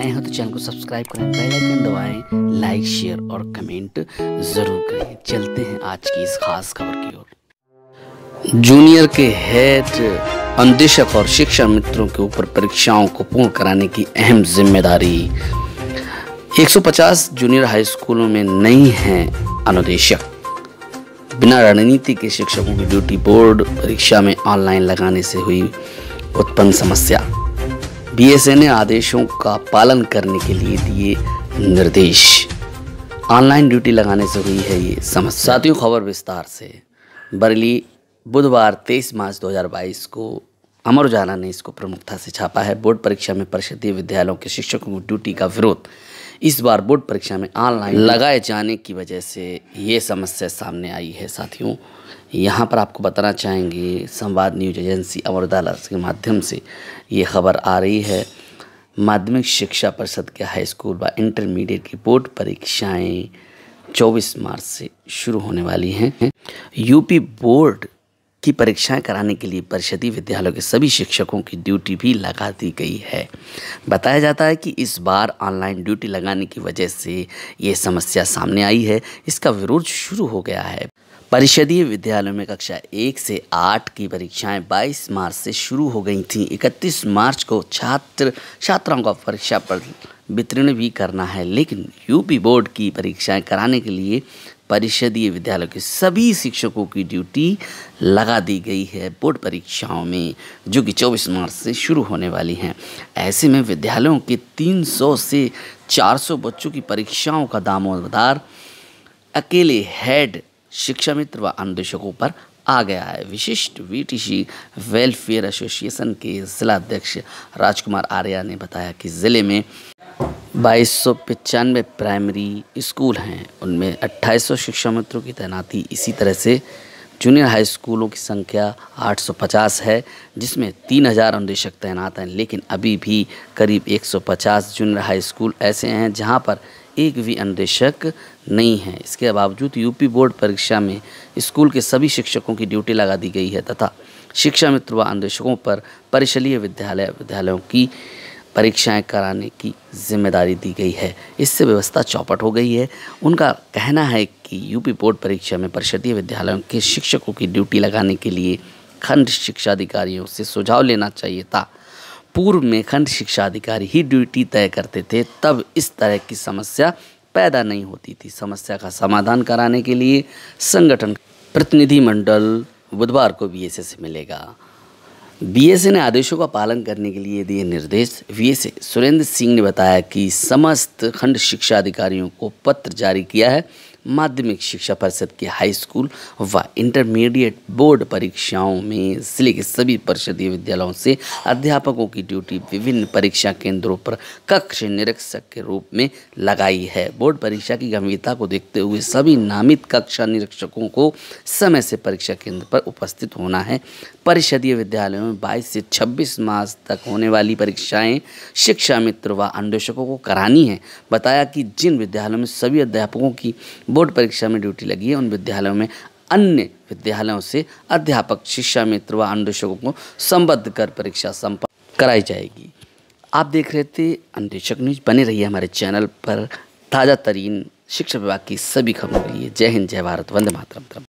नए हो तो चैनल को सब्सक्राइब करें बेल आइकन दबाएं लाइक शेयर और कमेंट ज़रूर करें चलते हैं आज की इस खास खबर की ओर जूनियर के हेड अंदेशक और शिक्षा मित्रों के ऊपर परीक्षाओं को पूर्ण कराने की अहम जिम्मेदारी 150 जूनियर हाई स्कूलों में नहीं हैं अनुदेशक बिना रणनीति के शिक्षकों की ड्यूटी बोर्ड परीक्षा में ऑनलाइन लगाने से हुई उत्पन्न समस्या ने आदेशों का पालन करने के लिए दिए निर्देश ऑनलाइन ड्यूटी लगाने से हुई है ये समस्या साथियों खबर विस्तार से बरेली बुधवार 23 मार्च 2022 को अमर उजाला ने इसको प्रमुखता से छापा है बोर्ड परीक्षा में परिषदीय विद्यालयों के शिक्षकों को ड्यूटी का विरोध इस बार बोर्ड परीक्षा में ऑनलाइन लगाए जाने की वजह से ये समस्या सामने आई है साथियों यहाँ पर आपको बताना चाहेंगे संवाद न्यूज एजेंसी अमरदाला के माध्यम से ये खबर आ रही है माध्यमिक शिक्षा परिषद के हाई स्कूल व इंटरमीडिएट की बोर्ड परीक्षाएं 24 मार्च से शुरू होने वाली हैं यूपी बोर्ड की परीक्षाएं कराने के लिए परिषदीय विद्यालयों के सभी शिक्षकों की ड्यूटी भी लगा दी गई है बताया जाता है कि इस बार ऑनलाइन ड्यूटी लगाने की वजह से ये समस्या सामने आई है इसका विरोध शुरू हो गया है परिषदीय विद्यालयों में कक्षा एक से आठ की परीक्षाएं 22 मार्च से शुरू हो गई थीं 31 मार्च को छात्र छात्राओं का परीक्षा पर वितरण भी करना है लेकिन यूपी बोर्ड की परीक्षाएं कराने के लिए परिषदीय विद्यालयों के सभी शिक्षकों की ड्यूटी लगा दी गई है बोर्ड परीक्षाओं में जो कि 24 मार्च से शुरू होने वाली हैं ऐसे में विद्यालयों के 300 से 400 बच्चों की परीक्षाओं का दामोदार अकेले हेड शिक्षा मित्र व अनुदेशकों पर आ गया है विशिष्ट वीटीसी वेलफेयर एसोसिएशन के जिला अध्यक्ष राजकुमार आर्या ने बताया कि ज़िले में बाईस सौ पचानवे प्राइमरी स्कूल हैं उनमें अट्ठाईस सौ शिक्षा मित्रों की तैनाती इसी तरह से जूनियर हाई स्कूलों की संख्या 850 है जिसमें तीन हज़ार अनदेशक तैनात हैं लेकिन अभी भी करीब 150 जूनियर हाई स्कूल ऐसे हैं जहां पर एक भी अनदेशक नहीं है इसके बावजूद यूपी बोर्ड परीक्षा में स्कूल के सभी शिक्षकों की ड्यूटी लगा दी गई है तथा शिक्षा मित्र व अन्वेषकों पर परिशलीय विद्यालय विद्यालयों की परीक्षाएं कराने की जिम्मेदारी दी गई है इससे व्यवस्था चौपट हो गई है उनका कहना है कि यूपी बोर्ड परीक्षा में परिषदीय विद्यालयों के शिक्षकों की ड्यूटी लगाने के लिए खंड शिक्षा अधिकारियों से सुझाव लेना चाहिए था पूर्व में खंड शिक्षा अधिकारी ही ड्यूटी तय करते थे तब इस तरह की समस्या पैदा नहीं होती थी समस्या का समाधान कराने के लिए संगठन प्रतिनिधिमंडल बुधवार को बी से मिलेगा बीएसए ने आदेशों का पालन करने के लिए दिए निर्देश बीएसए सुरेंद्र सिंह ने बताया कि समस्त खंड शिक्षा अधिकारियों को पत्र जारी किया है माध्यमिक शिक्षा परिषद के हाई स्कूल व इंटरमीडिएट बोर्ड परीक्षाओं में जिले के सभी परिषदीय विद्यालयों से अध्यापकों की ड्यूटी विभिन्न परीक्षा केंद्रों पर कक्ष निरीक्षक के रूप में लगाई है बोर्ड परीक्षा की गंभीरता को देखते हुए सभी नामित कक्षा निरीक्षकों को समय से परीक्षा केंद्र पर उपस्थित होना है परिषदीय विद्यालयों में बाईस से छब्बीस मार्च तक होने वाली परीक्षाएं शिक्षा मित्र व अन्वेषकों को करानी है बताया कि जिन विद्यालयों में सभी अध्यापकों की बोर्ड परीक्षा में ड्यूटी लगी है उन विद्यालयों में अन्य विद्यालयों से अध्यापक शिक्षा मित्र व अन्वेषकों को संबद्ध कर परीक्षा संपन्न कराई जाएगी आप देख रहे थे अन्वेषक न्यूज बने रहिए हमारे चैनल पर ताज़ा तरीन शिक्षा विभाग की सभी खबरों के लिए जय हिंद जय भारत वंदे मातरम